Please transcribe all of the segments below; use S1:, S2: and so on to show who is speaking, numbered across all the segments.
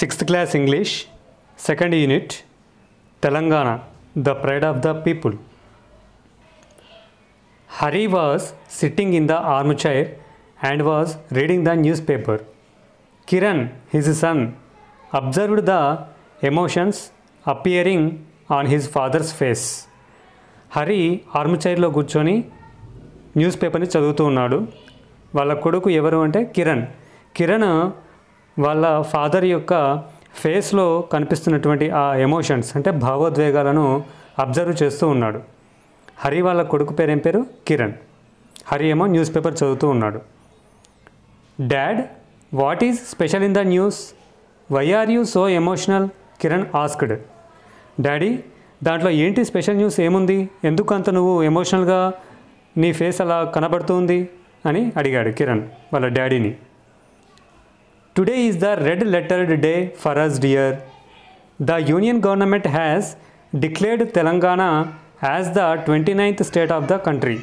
S1: Sixth class English second unit Telangana the pride of the people Hari was sitting in the arm chair and was reading the newspaper Kiran his son observed the emotions appearing on his father's face Hari arm చైర్లో కూర్చొని news పేపర్ని చదువుతూ ఉన్నాడు వాళ్ళ కొడుకు ఎవరు అంటే కిరణ్ కిరణ్ వాళ్ళ ఫాదర్ యొక్క ఫేస్లో కనిపిస్తున్నటువంటి ఆ ఎమోషన్స్ అంటే భావోద్వేగాలను అబ్జర్వ్ చేస్తూ ఉన్నాడు హరి వాళ్ళ కొడుకు పేరేం పేరు కిరణ్ హరి ఏమో న్యూస్ పేపర్ చదువుతూ ఉన్నాడు dad what is special in the news why are you so emotional Kiran asked daddy దాంట్లో ఏంటి స్పెషల్ న్యూస్ ఏముంది ఎందుకు అంత నువ్వు ఎమోషనల్గా నీ ఫేస్ అలా కనబడుతుంది అని అడిగాడు కిరణ్ వాళ్ళ డాడీని Today is the red lettered day for us dear. The union government has declared Telangana as the 29th state of the country.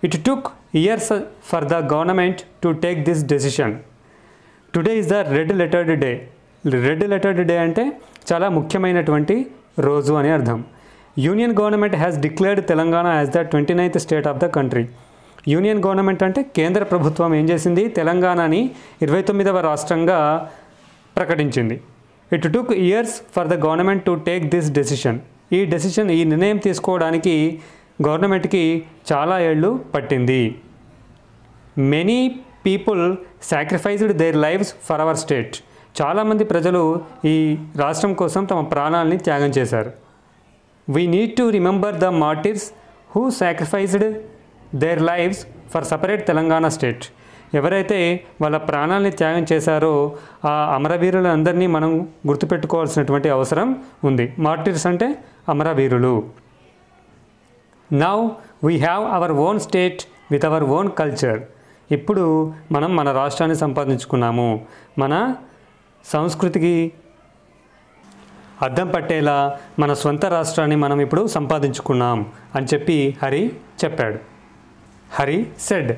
S1: It took years for the government to take this decision. Today is the red lettered day red lettered day అంటే చాలా ముఖ్యమైనటువంటి రోజు అని అర్థం union government has declared Telangana as the twenty ninth state of the country union government అంటే కేంద్ర ప్రభుత్వం ఏం చేసింది తెలంగాణని ఇరవై తొమ్మిదవ రాష్ట్రంగా ప్రకటించింది it took years for the government to take this decision ఈ డెసిషన్ ఈ నిర్ణయం తీసుకోవడానికి గవర్నమెంట్కి చాలా ఏళ్ళు పట్టింది many people sacrificed their lives for our state చాలామంది ప్రజలు ఈ రాష్ట్రం కోసం తమ ప్రాణాలని త్యాగం చేశారు we need to remember the martyrs who sacrificed their lives for separate Telangana state ఎవరైతే వాళ్ళ ప్రాణాలని త్యాగం చేశారో ఆ అమరవీరులందరినీ మనం గుర్తుపెట్టుకోవాల్సినటువంటి అవసరం ఉంది మార్టిర్స్ అంటే అమరవీరులు now we have our own state with our own culture ఇప్పుడు మనం మన రాష్ట్రాన్ని సంపాదించుకున్నాము మన సంస్కృతికి అద్దం పట్టేలా మన సొంత రాష్ట్రాన్ని మనం ఇప్పుడు సంపాదించుకున్నాం అని చెప్పి హరి చెప్పాడు Hari said.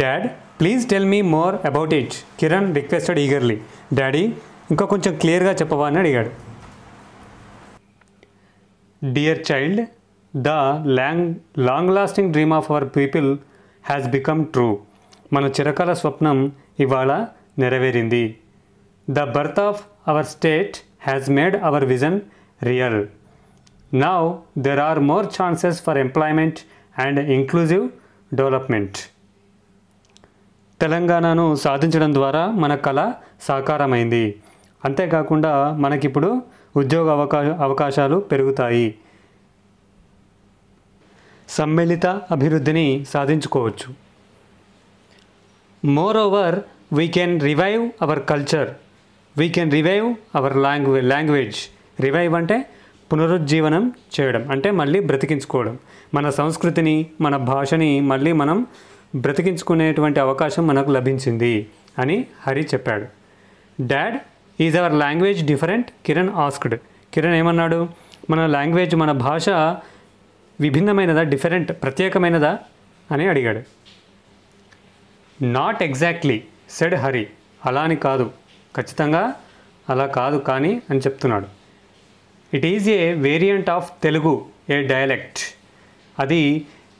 S1: Dad please tell me more about it Kiran requested eagerly daddy ఇంకా కొంచెం క్లియర్గా చెప్పవా అని అడిగాడు dear child the long long lasting dream of our people has become true మన చిరకాల స్వప్నం ఇవాళ నెరవేరింది the birth of our state has made our vision real now there are more chances for employment and inclusive development తెలంగాణను సాధించడం ద్వారా మన కళ సాకారమైంది అంతేకాకుండా మనకిప్పుడు ఉద్యోగ అవకాశ అవకాశాలు పెరుగుతాయి సమ్మిళిత అభివృద్ధిని సాధించుకోవచ్చు moreover we can revive our culture we can revive our language language revive అంటే పునరుజ్జీవనం చేయడం అంటే మళ్ళీ బ్రతికించుకోవడం మన సంస్కృతిని మన భాషని మళ్ళీ మనం బ్రతికించుకునేటువంటి అవకాశం మనకు లభించింది అని హరి చెప్పాడు dad is our language different Kiran asked Kiran ఏమన్నాడు మన లాంగ్వేజ్ మన భాష విభిన్నమైనదా డిఫరెంట్ ప్రత్యేకమైనదా అని అడిగాడు నాట్ ఎగ్జాక్ట్లీ సెడ్ హరి అలా అని కాదు ఖచ్చితంగా అలా కాదు కానీ అని చెప్తున్నాడు it is a variant of Telugu a dialect అది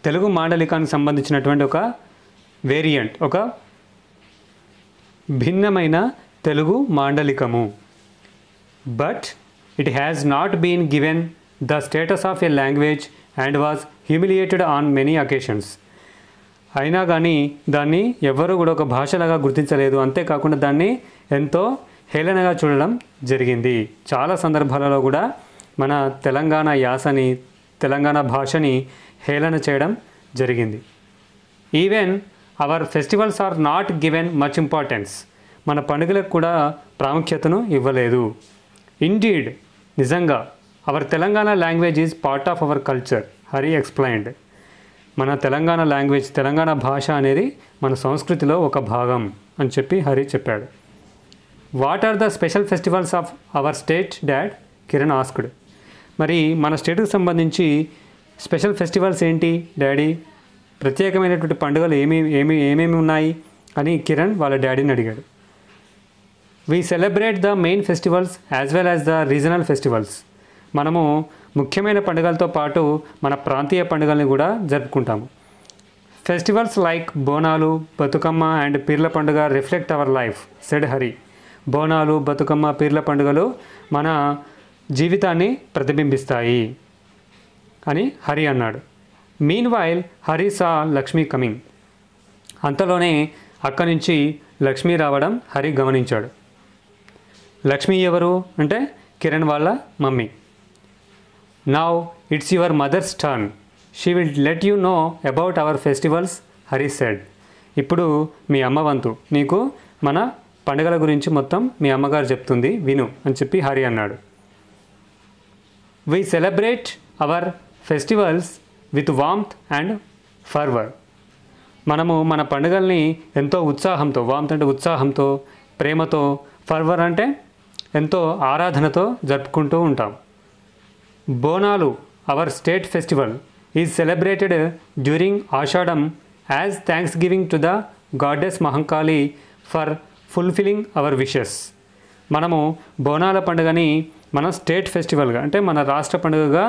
S1: తెలుగు మాండలికానికి సంబంధించినటువంటి ఒక వేరియంట్ ఒక భిన్నమైన తెలుగు మాండలికము but it has not been given the status of a language and was humiliated on many occasions అయినా కానీ దాన్ని ఎవ్వరూ కూడా ఒక భాషలాగా గుర్తించలేదు అంతేకాకుండా దాన్ని ఎంతో హేళనగా చూడడం జరిగింది చాలా సందర్భాలలో కూడా మన తెలంగాణ యాసని తెలంగాణ భాషని హేళన చేయడం జరిగింది even our festivals are not given much importance మన పండుగలకు కూడా ప్రాముఖ్యతను ఇవ్వలేదు ఇండీడ్ నిజంగా our Telangana language is part of our culture Hari explained మన తెలంగాణ లాంగ్వేజ్ తెలంగాణ భాష అనేది మన సంస్కృతిలో ఒక భాగం అని చెప్పి హరి చెప్పాడు what are the special festivals of our state dad Kiran asked మరి మన స్టేట్కి సంబంధించి స్పెషల్ ఫెస్టివల్స్ ఏంటి డాడీ ప్రత్యేకమైనటువంటి పండుగలు ఏమి ఏమి ఏమేమి ఉన్నాయి అని కిరణ్ వాళ్ళ డాడీని అడిగాడు we celebrate the main festivals as well as the regional festivals మనము ముఖ్యమైన పండుగలతో పాటు మన ప్రాంతీయ పండుగల్ని కూడా జరుపుకుంటాము festivals like Bonalu Bathukamma and Peerla Panduga reflect our life said Hari Bonalu Bathukamma Peerla పండుగలు మన జీవితాన్ని ప్రతిబింబిస్తాయి అని హరి అన్నాడు meanwhile Hari saw Lakshmi coming అంతలోనే అక్కడి నుంచి లక్ష్మి రావడం హరి గమనించాడు లక్ష్మి ఎవరు అంటే కిరణ్ వాళ్ళ mummy now it's your mother's turn she will let you know about our festivals Hari said ఇప్పుడు మీ అమ్మ వంతు నీకు మన పండుగల గురించి మొత్తం మీ అమ్మగారు చెప్తుంది విను అని చెప్పి హరి అన్నాడు we celebrate our festivals with warmth and fervour మనము మన పండుగల్ని ఎంతో ఉత్సాహంతో వామ్త్ అంటే ఉత్సాహంతో ప్రేమతో ఫర్వర్ అంటే ఎంతో ఆరాధనతో జరుపుకుంటూ ఉంటాం Bonalu our state festival is celebrated during Ashadham as thanksgiving to the goddess Mahankali for fulfilling our wishes మనము బోనాల పండుగని మన స్టేట్ ఫెస్టివల్గా అంటే మన రాష్ట్ర పండుగగా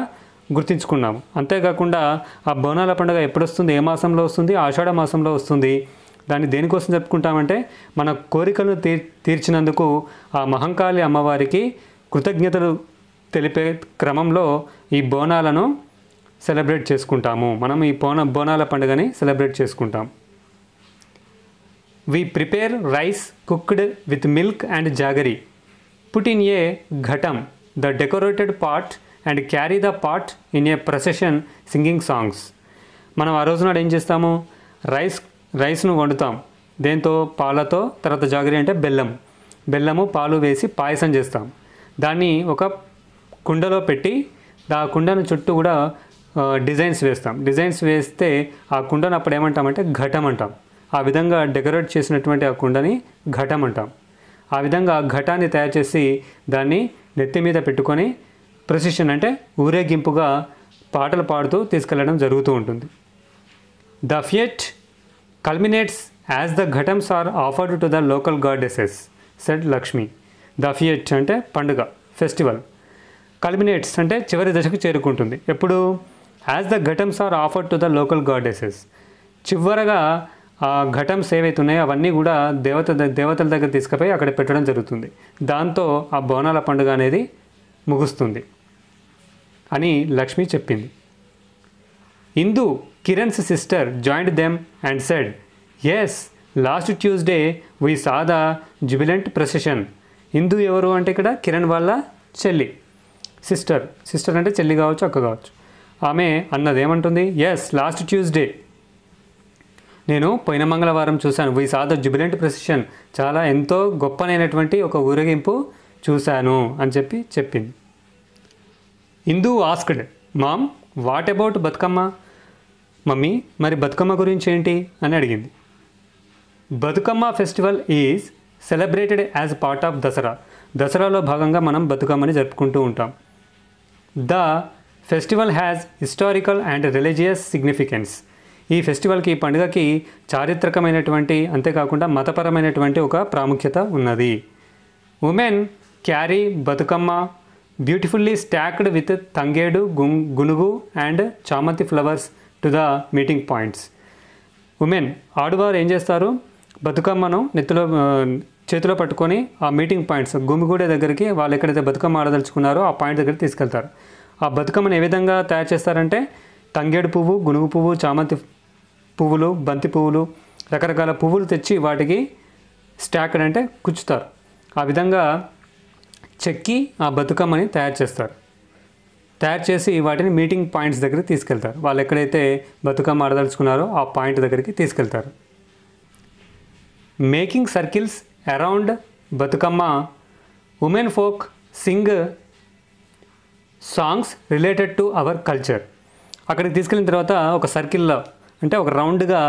S1: గుర్తించుకున్నాము అంతేకాకుండా ఆ బోనాల పండుగ ఎప్పుడు వస్తుంది ఏ మాసంలో వస్తుంది ఆషాఢ మాసంలో వస్తుంది దాన్ని దేనికోసం జరుపుకుంటామంటే మన కోరికలను తీర్ తీర్చినందుకు ఆ మహంకాళి అమ్మవారికి కృతజ్ఞతలు తెలిపే క్రమంలో ఈ బోనాలను సెలబ్రేట్ చేసుకుంటాము మనం ఈ బోన బోనాల పండుగని సెలబ్రేట్ చేసుకుంటాం we prepare rice cooked with milk and jaggery put in a ghatam, the decorated part, and carry the part in a procession singing songs మనం ఆ రోజు నాడు ఏం చేస్తాము రైస్ రైస్ను వండుతాం దేంతో పాలతో తర్వాత జాగరి అంటే బెల్లం బెల్లము పాలు వేసి పాయసం చేస్తాం దాన్ని ఒక కుండలో పెట్టి ఆ కుండను చుట్టూ కూడా డిజైన్స్ వేస్తాం డిజైన్స్ వేస్తే ఆ కుండను అప్పుడు ఏమంటామంటే ఘటం అంటాం ఆ విధంగా డెకరేట్ చేసినటువంటి ఆ కుండని ఘటం అంటాం ఆ విధంగా ఘటాన్ని తయారు చేసి దాన్ని నెత్తి మీద పెట్టుకొని ప్రొసిషన్ అంటే ఊరేగింపుగా పాటలు పాడుతూ తీసుకెళ్లడం జరుగుతూ ఉంటుంది the fete culminates as the ghatams are offered to the local goddesses said Lakshmi the fete అంటే పండుగ ఫెస్టివల్ కల్మినేట్స్ అంటే చివరి దశకు చేరుకుంటుంది ఎప్పుడు as the ghatams are offered to the local goddesses చివరగా ఆ ఘటంస్ ఏవైతే ఉన్నాయో అవన్నీ కూడా దేవత దేవతల దగ్గర తీసుకుపోయి అక్కడ పెట్టడం జరుగుతుంది దాంతో ఆ బోనాల పండుగ అనేది ముగుస్తుంది అని లక్ష్మి చెప్పింది Indu Kiran's sister joined them and said yes last Tuesday we saw a jubilant procession Indu ఎవరు అంటే ఇక్కడ కిరణ్ వాళ్ళ చెల్లి సిస్టర్ సిస్టర్ అంటే చెల్లి కావచ్చు అక్క కావచ్చు ఆమె అన్నది ఏమంటుంది ఎస్ లాస్ట్ ట్యూస్డే నేను పోయిన మంగళవారం చూశాను వీ సాద జుబిలెంట్ ప్రెసిషన్ చాలా ఎంతో గొప్పనైనటువంటి ఒక ఊరేగింపు చూశాను అని చెప్పి చెప్పింది Indu asked mom what about Bathukamma mummy మరి బతుకమ్మ గురించి ఏంటి అని అడిగింది Bathukamma festival is celebrated as part of Dasara దసరాలో భాగంగా మనం బతుకమ్మని జరుపుకుంటూ ఉంటాం the festival has historical and religious significance ఈ ఫెస్టివల్కి ఈ పండుగకి చారిత్రకమైనటువంటి అంతేకాకుండా మతపరమైనటువంటి ఒక ప్రాముఖ్యత ఉన్నది women carry Bathukamma beautifully stacked with tangedu gunugu and chamanthi flowers to the meeting points women ఆడువారు ఏం చేస్తారు బతుకమ్మను నెత్తిలో చేతిలో పట్టుకొని ఆ మీటింగ్ పాయింట్స్ గుమిగూడే దగ్గరికి వాళ్ళు ఎక్కడైతే బతుకమ్మ ఆడదలుచుకున్నారో ఆ పాయింట్ దగ్గర తీసుకెళ్తారు ఆ బతుకమ్మను ఏ విధంగా తయారు చేస్తారంటే తంగేడు పువ్వు గునుగు పువ్వు చామంతి పువ్వులు బంతి పువ్వులు రకరకాల పువ్వులు తెచ్చి వాటికి స్టాక్ అంటే కుచ్చుతారు ఆ విధంగా చెక్కి ఆ బతుకమ్మని తయారు చేస్తారు తయారు చేసి వాటిని మీటింగ్ పాయింట్స్ దగ్గరికి తీసుకెళ్తారు వాళ్ళు ఎక్కడైతే బతుకమ్మ ఆడదలుచుకున్నారో ఆ పాయింట్ దగ్గరికి తీసుకెళ్తారు making circles around Bathukamma women folk sing songs related to our culture అక్కడికి తీసుకెళ్ళిన తర్వాత ఒక సర్కిల్లో అంటే ఒక రౌండ్గా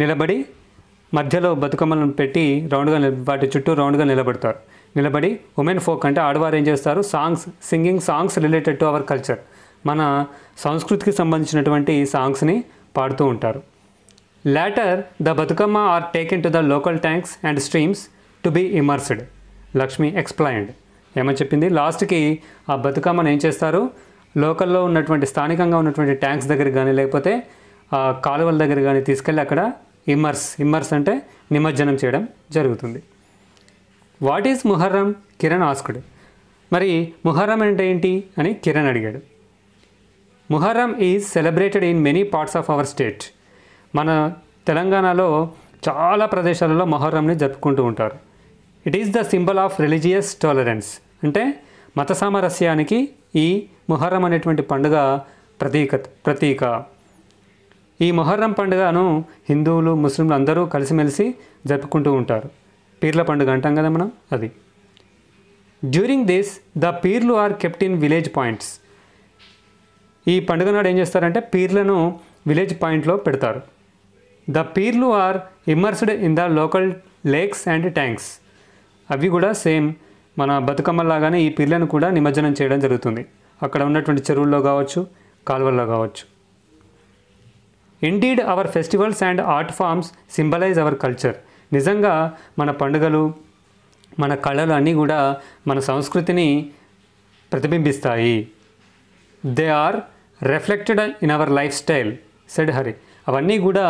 S1: నిలబడి మధ్యలో బతుకమ్మలను పెట్టి రౌండ్గా వాటి చుట్టూ రౌండ్గా నిలబడతారు నిలబడి ఉమెన్ ఫోక్ అంటే ఆడవారు ఏం చేస్తారు songs singing songs related to our culture మన సంస్కృతికి సంబంధించినటువంటి సాంగ్స్ని పాడుతూ ఉంటారు later the Bathukamma are taken to the local tanks and streams to be immersed Lakshmi explained ఏమని చెప్పింది లాస్ట్కి ఆ బతుకమ్మను ఏం చేస్తారు లోకల్లో ఉన్నటువంటి స్థానికంగా ఉన్నటువంటి ట్యాంక్స్ దగ్గర కానీ లేకపోతే కాలువల దగ్గర కానీ తీసుకెళ్ళి అక్కడ ఇమ్మర్స్ ఇమ్మర్స్ అంటే నిమజ్జనం చేయడం జరుగుతుంది what is Muharram Kiran asked మరి ముహర్రం అంటే ఏంటి అని కిరణ్ అడిగాడు Muharram is celebrated in many parts of our state మన తెలంగాణలో చాలా ప్రదేశాలలో మొహర్రంని జరుపుకుంటూ ఉంటారు it is the symbol of religious tolerance అంటే మత సామరస్యానికి ఈ ముహర్రం అనేటువంటి పండుగ ప్రతీక ప్రతీక ఈ మొహర్రం పండుగను హిందువులు ముస్లింలు అందరూ కలిసిమెలిసి జరుపుకుంటూ ఉంటారు పీర్ల పండుగ అంటాం కదా మనం అది during this the peerlu are kept in village points ఈ పండుగ నాడు ఏం చేస్తారంటే పీర్లను విలేజ్ పాయింట్లో పెడతారు the peerlu are immersed in the local lakes and tanks అవి కూడా సేమ్ మన బతుకమ్మలాగానే ఈ పీర్లను కూడా నిమజ్జనం చేయడం జరుగుతుంది అక్కడ ఉన్నటువంటి చెరువుల్లో కావచ్చు కాలువల్లో కావచ్చు indeed our festivals and art forms symbolize our culture నిజంగా మన పండుగలు మన కళలు అన్నీ కూడా మన సంస్కృతిని ప్రతిబింబిస్తాయి they are reflected in our lifestyle said Hari అవన్నీ కూడా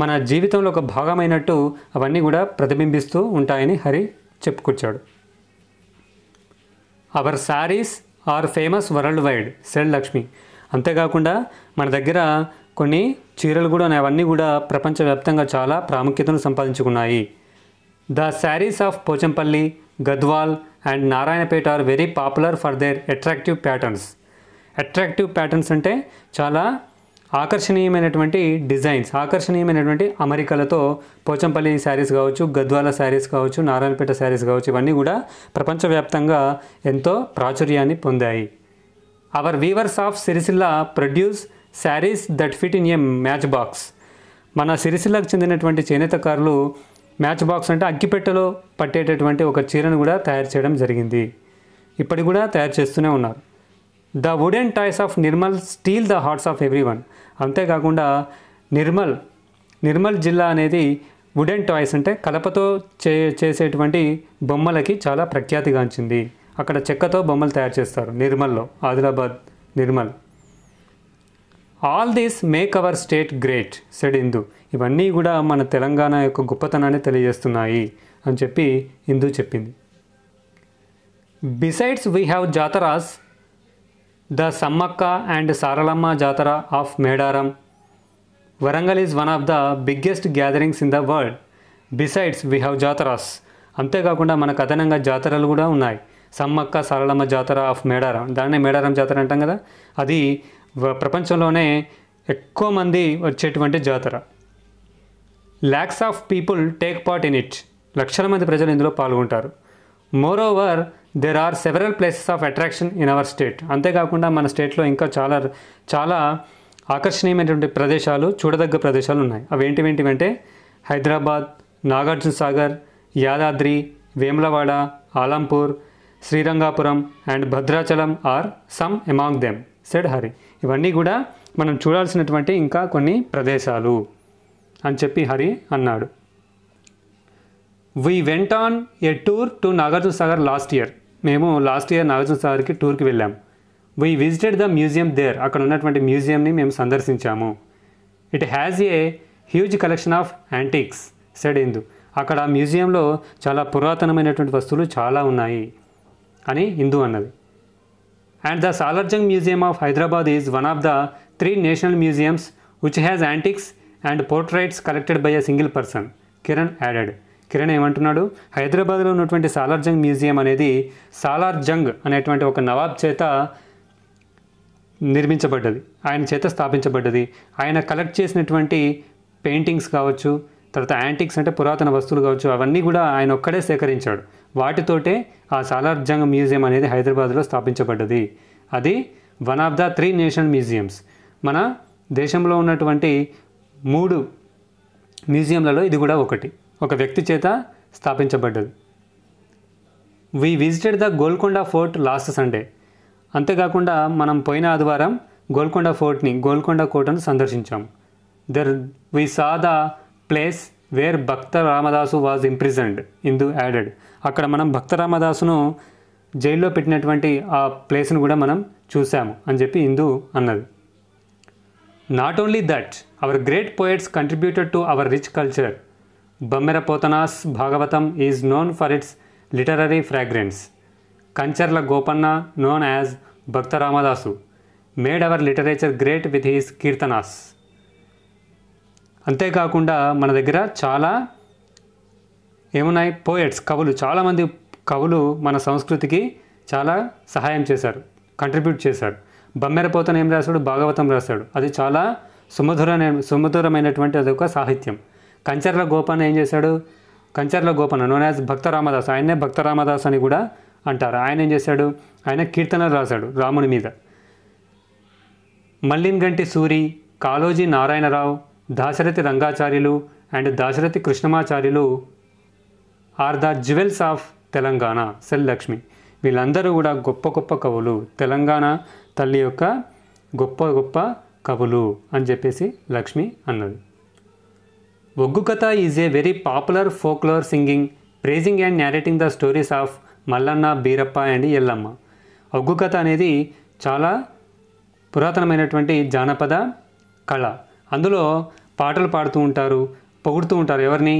S1: మన జీవితంలో ఒక భాగమైనట్టు అవన్నీ కూడా ప్రతిబింబిస్తూ ఉంటాయని హరి చెప్పుకొచ్చాడు our saris are famous worldwide said Lakshmi అంతేకాకుండా మన దగ్గర కొన్ని చీరలు కూడా అవన్నీ కూడా ప్రపంచవ్యాప్తంగా చాలా ప్రాముఖ్యతను సంపాదించుకున్నాయి the saris of Pochampalli Gadwal and Narayanpet are very popular for their attractive patterns attractive patterns అంటే చాలా ఆకర్షణీయమైనటువంటి డిజైన్స్ ఆకర్షణీయమైనటువంటి అమరికలతో పోచంపల్లి శారీస్ కావచ్చు గద్వాల శారీస్ కావచ్చు నారాయణపేట శారీస్ కావచ్చు ఇవన్నీ కూడా ప్రపంచవ్యాప్తంగా ఎంతో ప్రాచుర్యాన్ని పొందాయి our weavers of Sircilla produce saris that fit in a matchbox మన సిరిసిల్లకు చెందినటువంటి చేనేతకారులు మ్యాచ్ బాక్స్ అంటే అగ్గిపెట్టెలో పట్టేటటువంటి ఒక చీరను కూడా తయారు చేయడం జరిగింది ఇప్పటికి కూడా తయారు చేస్తూనే ఉన్నారు the wooden toys of Nirmal steal the hearts of everyone అంతేకాకుండా నిర్మల్ నిర్మల్ జిల్లా అనేది వుడెన్ టాయ్స్ అంటే కలపతో చే చేసేటువంటి బొమ్మలకి చాలా ప్రఖ్యాతిగాంచింది అక్కడ చెక్కతో బొమ్మలు తయారు చేస్తారు నిర్మల్లో Adilabad Nirmal all these make our state great said Indu ఇవన్నీ కూడా మన తెలంగాణ యొక్క గొప్పతనాన్ని తెలియజేస్తున్నాయి అని చెప్పి ఇందు చెప్పింది besides we have jataras the Sammakka and Saralamma jatara of Medaram Warangal is one of the biggest gatherings in the world besides we have jataras అంతేకాకుండా మనకు అదనంగా జాతరలు కూడా ఉన్నాయి సమ్మక్క సారలమ్మ జాతర ఆఫ్ మేడారం దాన్నే మేడారం జాతర అంటాం కదా అది ప్రపంచంలోనే ఎక్కువ మంది వచ్చేటువంటి జాతర lakhs of people take part in it లక్షల మంది ప్రజలు ఇందులో పాల్గొంటారు moreover there are several places of attraction in our state అంతేకాకుండా మన స్టేట్లో ఇంకా చాలా చాలా ఆకర్షణీయమైనటువంటి ప్రదేశాలు చూడదగ్గ ప్రదేశాలు ఉన్నాయి అవి ఏంటివేంటివంటే Hyderabad Nagarjuna Sagar Yadadri Vemulawada Alampur Srirangapuram and Bhadrachalam are some among them said Hari ఇవన్నీ కూడా మనం చూడాల్సినటువంటి ఇంకా కొన్ని ప్రదేశాలు అని చెప్పి హరి అన్నాడు we went on a tour to Nagarjuna Sagar last year మేము లాస్ట్ ఇయర్ నాగార్జున సాగర్కి టూర్కి వెళ్ళాం we visited the museum there అక్కడ ఉన్నటువంటి మ్యూజియంని మేము సందర్శించాము it has a huge collection of antiques said Indu అక్కడ మ్యూజియంలో చాలా పురాతనమైనటువంటి వస్తువులు చాలా ఉన్నాయి అని హిందూ అన్నది and the Salarjung Museum of Hyderabad is one of the three national museums which has antiques and portraits collected by a single person, Kiran added. Kiran ఏమంటున్నాడు హైదరాబాద్లో ఉన్నటువంటి సాలార్జంగ్ మ్యూజియం అనేది సాలార్జంగ్ అనేటువంటి ఒక నవాబ్ చేత నిర్మించబడ్డది ఆయన చేత స్థాపించబడ్డది ఆయన కలెక్ట్ చేసినటువంటి పెయింటింగ్స్ కావచ్చు తర్వాత యాంటిక్స్ అంటే పురాతన వస్తువులు కావచ్చు అవన్నీ కూడా ఆయన ఒక్కడే సేకరించాడు వాటితోటే ఆ సాలార్జంగ్ మ్యూజియం అనేది హైదరాబాద్లో స్థాపించబడ్డది అది one of the three national museums మన దేశంలో ఉన్నటువంటి మూడు మ్యూజియంలలో ఇది కూడా ఒకటి ఒక వ్యక్తి చేత స్థాపించబడ్డది we visited the Golconda fort last Sunday అంతేకాకుండా మనం పోయిన ఆదివారం గోల్కొండ ఫోర్ట్ని గోల్కొండ కోటను సందర్శించాం there we saw the place where Bhakta Ramadasu was imprisoned Indu added అక్కడ మనం భక్త రామదాసును జైల్లో పెట్టినటువంటి ఆ ప్లేస్ను కూడా మనం చూసాము అని చెప్పి ఇందు అన్నది not only that our great poets contributed to our rich culture Bammera Pothana's Bhagavatam is known for its literary fragrance Kancharla Gopanna known as Bhakta Ramadasu made our literature great with his keertanas అంతేకాకుండా మన దగ్గర చాలా ఏమున్నాయి పోయట్స్ కవులు చాలామంది కవులు మన సంస్కృతికి చాలా సహాయం చేశారు కంట్రిబ్యూట్ చేశాడు బమ్మెరపోతను ఏం రాశాడు భాగవతం రాశాడు అది చాలా సుమధుర సుమధురమైనటువంటి అదొక సాహిత్యం కంచర్ల గోపన్న ఏం చేశాడు కంచర్ల గోపన్న నోన్ యాజ్ భక్త రామదాస్ ఆయనే భక్త రామదాస్ అని కూడా అంటారు ఆయన ఏం చేశాడు ఆయన కీర్తనలు రాశాడు రాముని మీద మల్లిన్ గంటి సూరి Kaloji Narayana Rao Dasarathi Rangacharyulu and Dasarathi Krishnamacharyulu are the jewels of Telangana said Lakshmi వీళ్ళందరూ కూడా గొప్ప గొప్ప కవులు తెలంగాణ తల్లి యొక్క గొప్ప గొప్ప కవులు అని చెప్పేసి లక్ష్మి అన్నది Oggu Katha is a very popular folklore singing praising and narrating the stories of Mallanna Beerappa and Yellamma ఒగ్గు కథ అనేది చాలా పురాతనమైనటువంటి జానపద కళ అందులో పాటలు పాడుతూ ఉంటారు పొగుడుతూ ఉంటారు ఎవరిని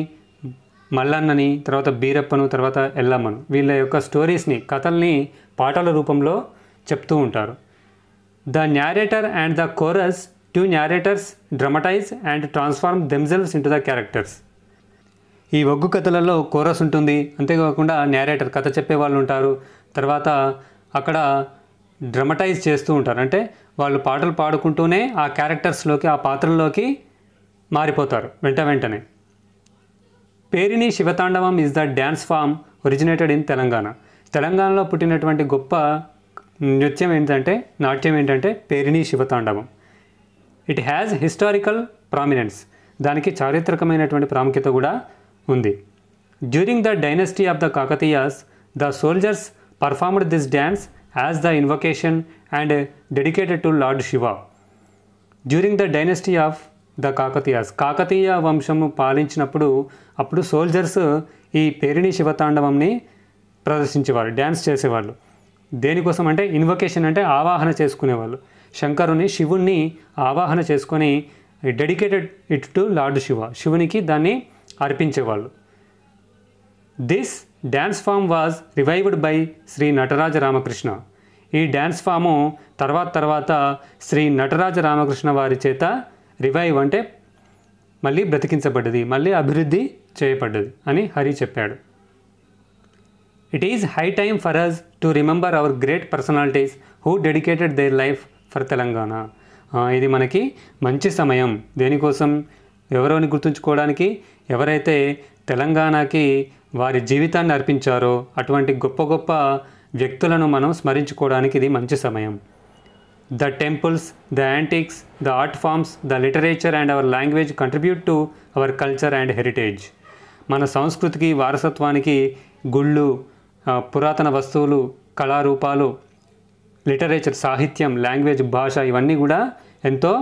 S1: మల్లన్నని తర్వాత బీరప్పను తర్వాత ఎల్లమ్మను వీళ్ళ యొక్క స్టోరీస్ని కథల్ని పాటల రూపంలో చెప్తూ ఉంటారు the narrator and the chorus too narrators dramatize and transform themselves into the characters ఈ ఒగ్గు కథలలో కోరస్ ఉంటుంది అంతేకాకుండా న్యారేటర్ కథ చెప్పే వాళ్ళు ఉంటారు తర్వాత అక్కడ డ్రమటైజ్ చేస్తూ ఉంటారు అంటే వాళ్ళు పాటలు పాడుకుంటూనే ఆ క్యారెక్టర్స్లోకి ఆ పాత్రల్లోకి మారిపోతారు వెంట వెంటనే Perini Shivatandavam is the dance form originated in Telangana తెలంగాణలో పుట్టినటువంటి గొప్ప నృత్యం ఏంటంటే నాట్యం ఏంటంటే Perini Shivatandavam it has historical prominence దానికి చారిత్రకమైనటువంటి ప్రాముఖ్యత కూడా ఉంది during the dynasty of the Kakatiyas the soldiers performed this dance as the invocation and dedicated to lord Shiva During the dynasty of the Kakatiyas Kakatiya వంశము పాలించినప్పుడు అప్పుడు సోల్జర్స్ ఈ పేరిణి శివతాండవంని ప్రదర్శించేవారు డ్యాన్స్ చేసేవాళ్ళు దేనికోసం అంటే ఇన్వకేషన్ అంటే ఆవాహన చేసుకునేవాళ్ళు శంకరుని శివుణ్ణి ఆవాహన చేసుకొని dedicated it to lord Shiva శివునికి దాన్ని అర్పించేవాళ్ళు this dance form was revived by Shri Nataraja Ramakrishna ఈ డ్యాన్స్ ఫాము తర్వాత తర్వాత శ్రీ నటరాజ రామకృష్ణ వారి చేత రివైవ్ అంటే మళ్ళీ బ్రతికించబడ్డది మళ్ళీ అభివృద్ధి చేయబడ్డది అని హరి చెప్పాడు it is high time for us to remember our great personalities who dedicated their life for Telangana ఇది మనకి మంచి సమయం దేనికోసం ఎవరోని గుర్తుంచుకోవడానికి ఎవరైతే తెలంగాణకి వారి జీవితాన్ని అర్పించారో అటువంటి గొప్ప గొప్ప వ్యక్తులను మనం స్మరించుకోవడానికి ఇది మంచి సమయం the temples the antiques the art forms the literature and our language contribute to our culture and heritage మన సంస్కృతికి వారసత్వానికి గుళ్ళు పురాతన వస్తువులు కళారూపాలు లిటరేచర్ సాహిత్యం లాంగ్వేజ్ భాష ఇవన్నీ కూడా ఎంతో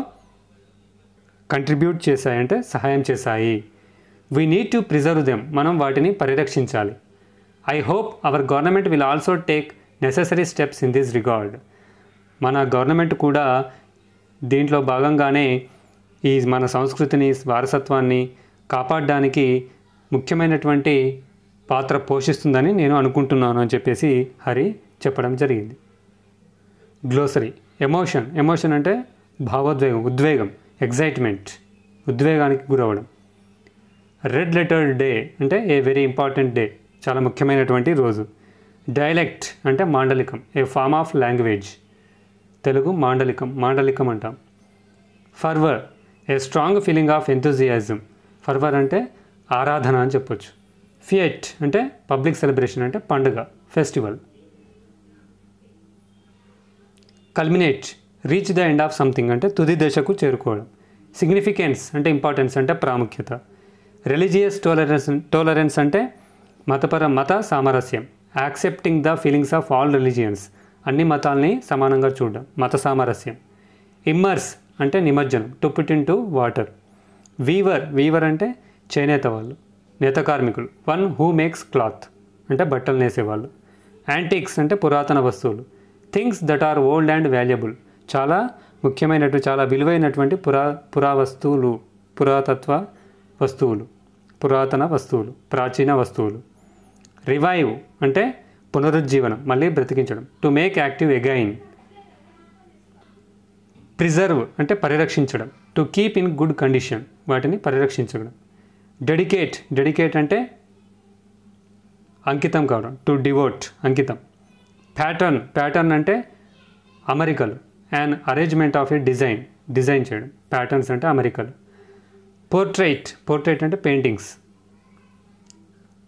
S1: కంట్రిబ్యూట్ చేశాయి అంటే సహాయం చేశాయి we need to preserve them మనం వాటిని పరిరక్షించాలి I hope our government will also take necessary steps in this regard మన గవర్నమెంట్ కూడా దీంట్లో భాగంగానే ఈ మన సంస్కృతిని వారసత్వాన్ని కాపాడడానికి ముఖ్యమైనటువంటి పాత్ర పోషిస్తుందని నేను అనుకుంటున్నాను అని చెప్పేసి హరి చెప్పడం జరిగింది గ్లోసరీ ఎమోషన్ ఎమోషన్ అంటే భావోద్వేగం ఉద్వేగం ఎగ్జైట్మెంట్ ఉద్వేగానికి గురవడం రెడ్ లెటర్ డే అంటే ఏ వెరీ ఇంపార్టెంట్ డే చాలా ముఖ్యమైనటువంటి రోజు డైలెక్ట్ అంటే మాండలికం a form of language Telugu మాండలికం మాండలికం అంటాం fervour a strong feeling of enthusiasm fervour అంటే ఆరాధన అని చెప్పొచ్చు ఫియట్ అంటే పబ్లిక్ సెలబ్రేషన్ అంటే పండుగ festival culminate reach the end of something అంటే తుది దశకు చేరుకోవడం సిగ్నిఫికెన్స్ అంటే ఇంపార్టెన్స్ అంటే ప్రాముఖ్యత రిలీజియస్ టోలరెన్స్ టోలరెన్స్ అంటే మతపర మత సామరస్యం accepting the feelings of all religions అన్ని మతాల్ని సమానంగా చూడడం మత సామరస్యం ఇమ్మర్స్ అంటే నిమజ్జనం to put into water weaver weaver అంటే చేనేత వాళ్ళు నేత కార్మికులు వన్ హూ మేక్స్ క్లాత్ అంటే బట్టలు నేసేవాళ్ళు యాంటిక్స్ అంటే పురాతన వస్తువులు things that are old and valuable చాలా ముఖ్యమైనటువంటి చాలా విలువైనటువంటి పురా పురావస్తువులు పురాతత్వ వస్తువులు పురాతన వస్తువులు ప్రాచీన వస్తువులు రివైవ్ అంటే పునరుజ్జీవనం మళ్ళీ బ్రతికించడం to make active again preserve అంటే పరిరక్షించడం to keep in good condition వాటిని పరిరక్షించడం డెడికేట్ డెడికేట్ అంటే అంకితం కావడం టు డివోట్ అంకితం ప్యాటర్న్ ప్యాటర్న్ అంటే అమెరికలు and arrangement of a design design చేయడం ప్యాటర్న్స్ అంటే అమెరికలు పోర్ట్రైట్ పోర్ట్రైట్ అంటే పెయింటింగ్స్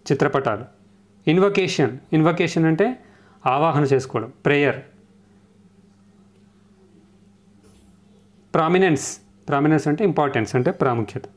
S1: చిత్రపటాలు ఇన్వకేషన్ ఇన్వకేషన్ అంటే ఆవాహన చేసుకోవడం ప్రేయర్ ప్రామినెన్స్ ప్రామినెన్స్ అంటే ఇంపార్టెన్స్ అంటే ప్రాముఖ్యత